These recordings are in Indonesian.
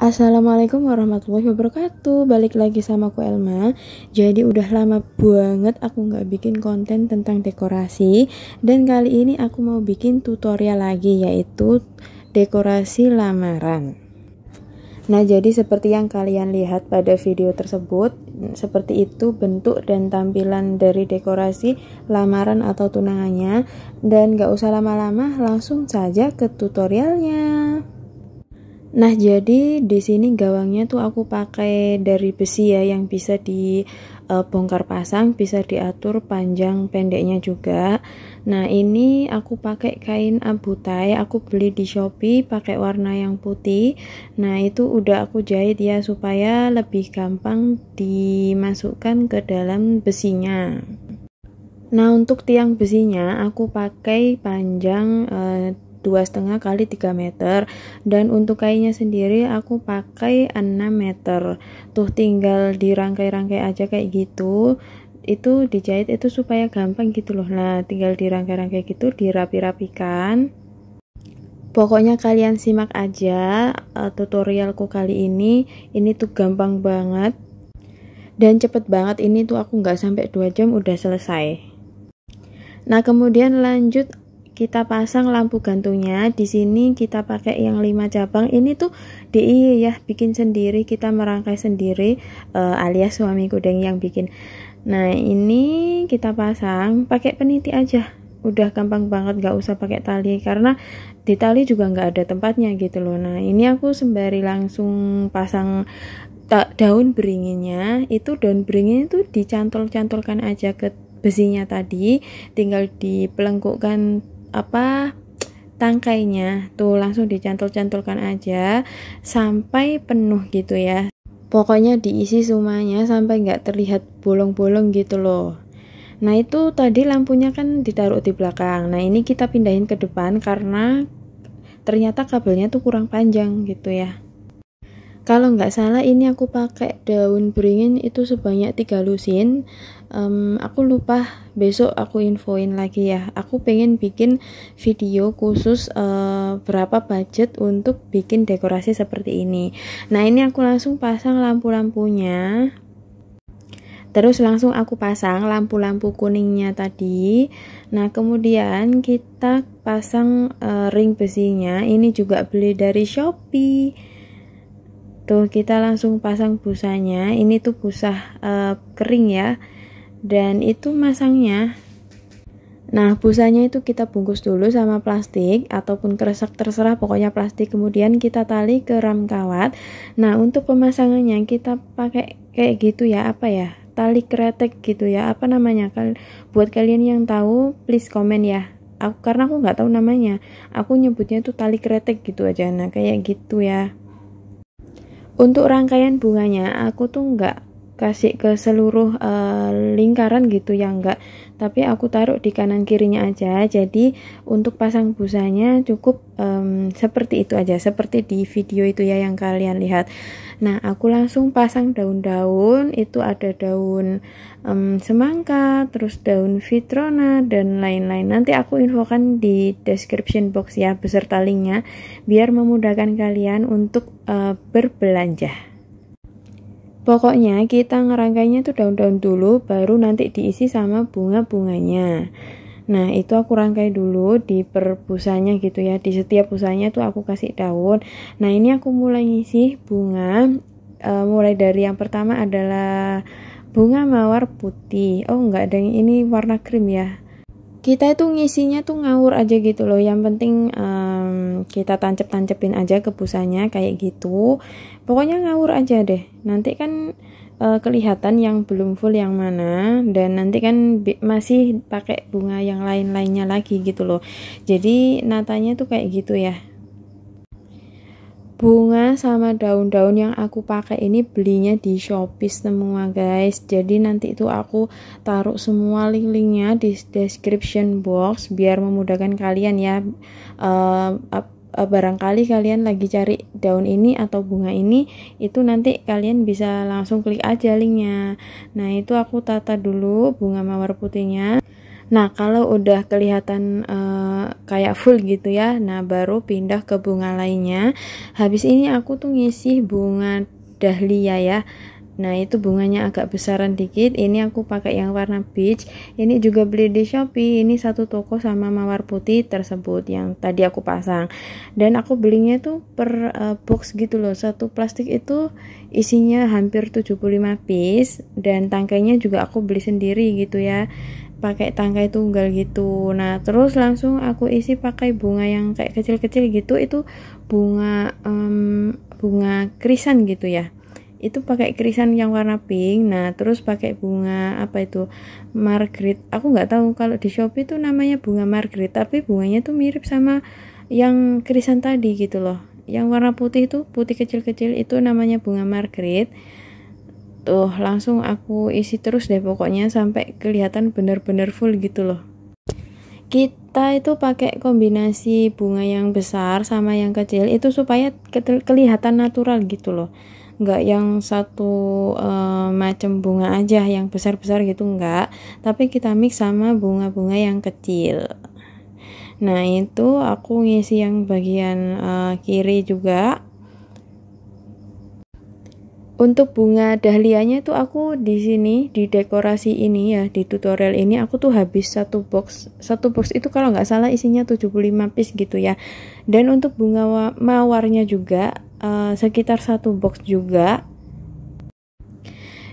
Assalamualaikum warahmatullahi wabarakatuh Balik lagi sama aku Elma Jadi udah lama banget aku gak bikin konten tentang dekorasi Dan kali ini aku mau bikin tutorial lagi yaitu dekorasi lamaran Nah jadi seperti yang kalian lihat pada video tersebut Seperti itu bentuk dan tampilan dari dekorasi lamaran atau tunangannya Dan gak usah lama-lama langsung saja ke tutorialnya Nah, jadi di sini gawangnya tuh aku pakai dari besi ya yang bisa dibongkar e, pasang, bisa diatur panjang pendeknya juga. Nah, ini aku pakai kain abutai, aku beli di Shopee pakai warna yang putih. Nah, itu udah aku jahit ya supaya lebih gampang dimasukkan ke dalam besinya. Nah, untuk tiang besinya aku pakai panjang eh, dua setengah kali 3 meter dan untuk kainnya sendiri aku pakai 6 meter tuh tinggal dirangkai-rangkai aja kayak gitu itu dijahit itu supaya gampang gitu loh nah tinggal dirangkai-rangkai gitu dirapi-rapikan Pokoknya kalian simak aja uh, tutorialku kali ini. Ini tuh gampang banget dan cepet banget ini tuh aku nggak sampai 2 jam udah selesai. Nah kemudian lanjut kita pasang lampu gantungnya di sini kita pakai yang 5 cabang ini tuh di ya bikin sendiri kita merangkai sendiri uh, alias suami kudeng yang bikin nah ini kita pasang pakai peniti aja udah gampang banget gak usah pakai tali karena di tali juga gak ada tempatnya gitu loh nah ini aku sembari langsung pasang eh, daun beringinnya itu daun beringin itu dicantol-cantolkan aja ke besinya tadi tinggal dipelengkukkan apa tangkainya tuh langsung dicantul-cantulkan aja sampai penuh gitu ya pokoknya diisi semuanya sampai nggak terlihat bolong-bolong gitu loh nah itu tadi lampunya kan ditaruh di belakang nah ini kita pindahin ke depan karena ternyata kabelnya tuh kurang panjang gitu ya kalau nggak salah ini aku pakai daun beringin itu sebanyak 3 lusin um, aku lupa besok aku infoin lagi ya aku pengen bikin video khusus uh, berapa budget untuk bikin dekorasi seperti ini nah ini aku langsung pasang lampu-lampunya terus langsung aku pasang lampu-lampu kuningnya tadi nah kemudian kita pasang uh, ring besinya ini juga beli dari shopee tuh gitu. kita langsung pasang busanya ini tuh busa uh, eh, kering ya dan itu masangnya nah busanya itu kita bungkus dulu sama plastik ataupun kresek terserah pokoknya plastik kemudian kita tali ke ram kawat nah untuk pemasangannya kita pakai kayak gitu ya apa ya tali kretek gitu ya apa namanya kan buat kalian yang tahu please komen ya aku karena aku nggak tahu namanya aku nyebutnya itu tali kretek gitu aja nah kayak gitu ya untuk rangkaian bunganya aku tuh nggak kasih ke seluruh uh, lingkaran gitu ya enggak tapi aku taruh di kanan kirinya aja jadi untuk pasang busanya cukup um, seperti itu aja seperti di video itu ya yang kalian lihat Nah, aku langsung pasang daun-daun, itu ada daun um, semangka, terus daun fitrona, dan lain-lain. Nanti aku infokan di description box ya beserta linknya biar memudahkan kalian untuk uh, berbelanja. Pokoknya kita ngerangkainya tuh daun-daun dulu baru nanti diisi sama bunga-bunganya. Nah, itu aku rangkai dulu di per gitu ya. Di setiap busanya tuh aku kasih daun. Nah, ini aku mulai ngisi bunga e, mulai dari yang pertama adalah bunga mawar putih. Oh, enggak ada yang ini warna krim ya. Kita itu ngisinya tuh ngawur aja gitu loh. Yang penting um, kita tancep-tancepin aja ke busanya kayak gitu. Pokoknya ngawur aja deh. Nanti kan uh, kelihatan yang belum full yang mana dan nanti kan masih pakai bunga yang lain-lainnya lagi gitu loh jadi natanya tuh kayak gitu ya bunga sama daun-daun yang aku pakai ini belinya di Shopee semua guys jadi nanti itu aku taruh semua link-linknya di description box biar memudahkan kalian ya uh, Eh, barangkali kalian lagi cari daun ini atau bunga ini itu nanti kalian bisa langsung klik aja linknya nah itu aku tata dulu bunga mawar putihnya nah kalau udah kelihatan e, kayak full gitu ya nah baru pindah ke bunga lainnya habis ini aku tuh ngisi bunga dahlia ya nah itu bunganya agak besaran dikit ini aku pakai yang warna peach ini juga beli di Shopee ini satu toko sama mawar putih tersebut yang tadi aku pasang dan aku belinya itu per uh, box gitu loh satu plastik itu isinya hampir 75 piece dan tangkainya juga aku beli sendiri gitu ya pakai tangkai tunggal gitu nah terus langsung aku isi pakai bunga yang kayak kecil-kecil gitu itu bunga um, bunga krisan gitu ya itu pakai kerisan yang warna pink nah terus pakai bunga apa itu margaret aku nggak tahu kalau di shopee itu namanya bunga margaret tapi bunganya tuh mirip sama yang kerisan tadi gitu loh yang warna putih itu putih kecil-kecil itu namanya bunga margaret tuh langsung aku isi terus deh pokoknya sampai kelihatan bener-bener full gitu loh kita itu pakai kombinasi bunga yang besar sama yang kecil itu supaya kelihatan natural gitu loh nggak yang satu uh, macam bunga aja yang besar besar gitu nggak tapi kita mix sama bunga-bunga yang kecil nah itu aku ngisi yang bagian uh, kiri juga untuk bunga dahlianya tuh aku di sini di dekorasi ini ya di tutorial ini aku tuh habis satu box satu box itu kalau nggak salah isinya 75 piece gitu ya dan untuk bunga mawarnya juga Eh, sekitar satu box juga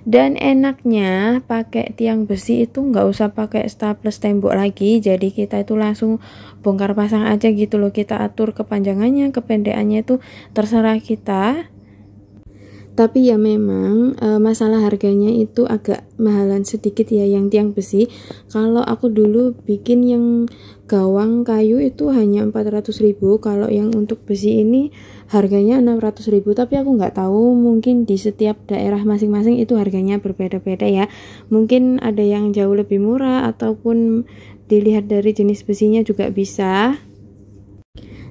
dan enaknya pakai tiang besi itu nggak usah pakai staples tembok lagi jadi kita itu langsung bongkar pasang aja gitu loh kita atur kepanjangannya kependekannya itu terserah kita tapi ya memang e, masalah harganya itu agak mahalan sedikit ya yang tiang besi kalau aku dulu bikin yang gawang kayu itu hanya 400 ribu, kalau yang untuk besi ini harganya 600 ribu. tapi aku nggak tahu mungkin di setiap daerah masing-masing itu harganya berbeda-beda ya mungkin ada yang jauh lebih murah ataupun dilihat dari jenis besinya juga bisa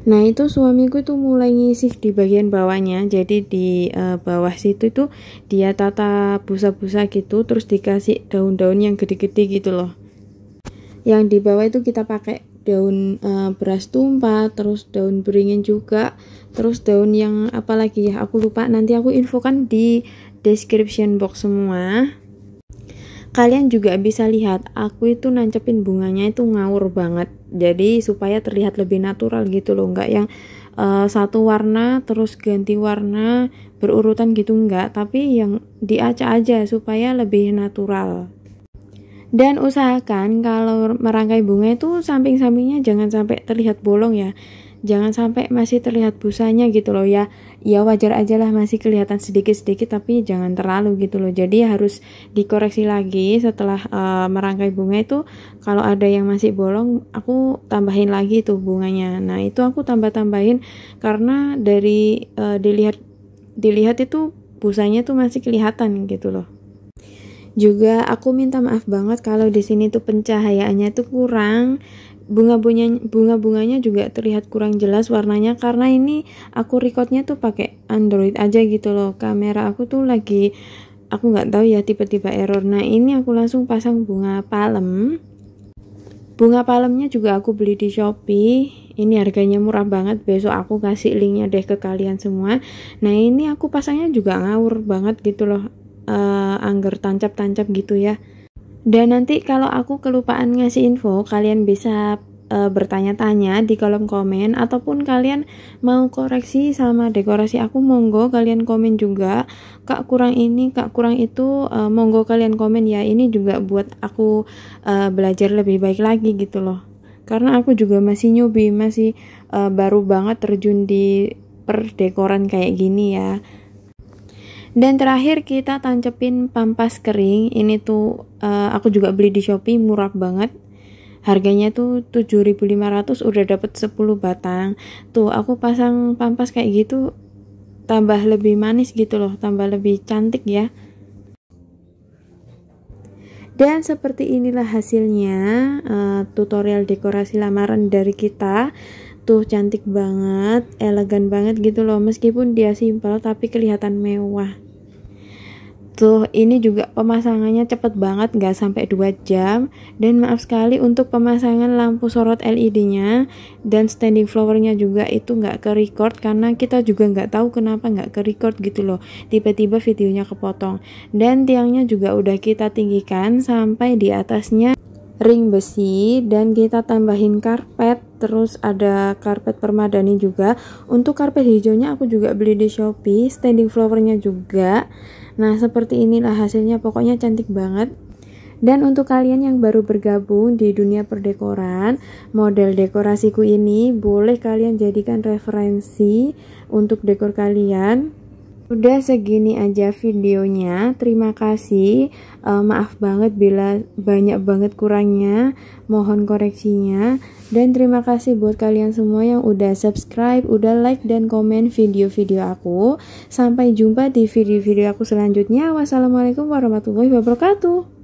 Nah itu suamiku tuh mulai ngisih di bagian bawahnya, jadi di uh, bawah situ tuh dia tata busa-busa gitu, terus dikasih daun-daun yang gede-gede gitu loh. Yang di bawah itu kita pakai daun uh, beras tumpah, terus daun beringin juga, terus daun yang apalagi ya? Aku lupa. Nanti aku infokan di description box semua kalian juga bisa lihat aku itu nancepin bunganya itu ngawur banget jadi supaya terlihat lebih natural gitu loh nggak yang uh, satu warna terus ganti warna berurutan gitu nggak tapi yang diacak aja supaya lebih natural dan usahakan kalau merangkai bunga itu samping-sampingnya jangan sampai terlihat bolong ya jangan sampai masih terlihat busanya gitu loh ya ya wajar aja lah masih kelihatan sedikit-sedikit tapi jangan terlalu gitu loh jadi harus dikoreksi lagi setelah uh, merangkai bunga itu kalau ada yang masih bolong aku tambahin lagi tuh bunganya nah itu aku tambah-tambahin karena dari uh, dilihat dilihat itu busanya tuh masih kelihatan gitu loh juga aku minta maaf banget kalau di sini tuh pencahayaannya tuh kurang bunga bunganya bunga-bunganya juga terlihat kurang jelas warnanya karena ini aku recordnya tuh pakai Android aja gitu loh kamera aku tuh lagi aku nggak tahu ya tiba-tiba error nah ini aku langsung pasang bunga palem bunga palemnya juga aku beli di Shopee ini harganya murah banget besok aku kasih linknya deh ke kalian semua nah ini aku pasangnya juga ngawur banget gitu loh uh, angger tancap-tancap gitu ya dan nanti kalau aku kelupaan ngasih info, kalian bisa e, bertanya-tanya di kolom komen ataupun kalian mau koreksi sama dekorasi aku monggo kalian komen juga. Kak kurang ini, Kak kurang itu, e, monggo kalian komen ya. Ini juga buat aku e, belajar lebih baik lagi gitu loh. Karena aku juga masih newbie, masih e, baru banget terjun di perdekoran kayak gini ya. Dan terakhir kita tancepin pampas kering. Ini tuh uh, aku juga beli di Shopee murah banget. Harganya tuh 7.500 udah dapat 10 batang. Tuh aku pasang pampas kayak gitu tambah lebih manis gitu loh, tambah lebih cantik ya. Dan seperti inilah hasilnya uh, tutorial dekorasi lamaran dari kita. Tuh cantik banget, elegan banget gitu loh. Meskipun dia simpel tapi kelihatan mewah. Tuh, gitu. ini juga pemasangannya cepet banget, nggak sampai 2 jam. Dan maaf sekali untuk pemasangan lampu sorot LED-nya dan standing flower-nya juga itu nggak ke record karena kita juga nggak tahu kenapa nggak ke record gitu loh. Tiba-tiba videonya kepotong. Dan tiangnya juga udah kita tinggikan sampai di atasnya ring besi dan kita tambahin karpet terus ada karpet permadani juga untuk karpet hijaunya aku juga beli di Shopee standing flowernya juga nah seperti inilah hasilnya pokoknya cantik banget dan untuk kalian yang baru bergabung di dunia perdekoran, model dekorasiku ini boleh kalian jadikan referensi untuk dekor kalian. Udah segini aja videonya. Terima kasih. Uh, maaf banget bila banyak banget kurangnya. Mohon koreksinya. Dan terima kasih buat kalian semua yang udah subscribe, udah like dan komen video-video aku. Sampai jumpa di video-video aku selanjutnya. Wassalamualaikum warahmatullahi wabarakatuh.